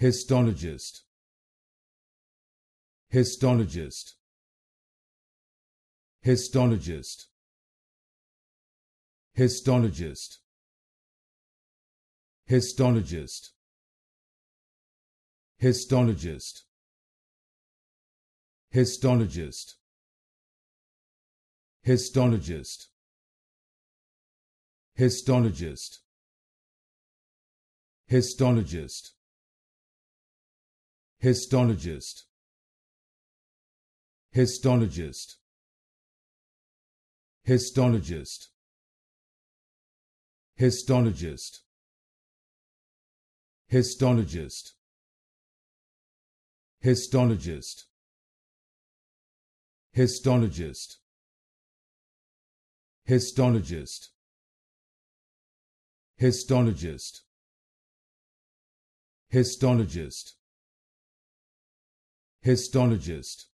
Histologist Histologist Histologist Histologist Histologist Histologist Histologist Histologist Histologist Histologist histologist histologist histologist histologist histologist histologist histologist histologist histologist histologist histologist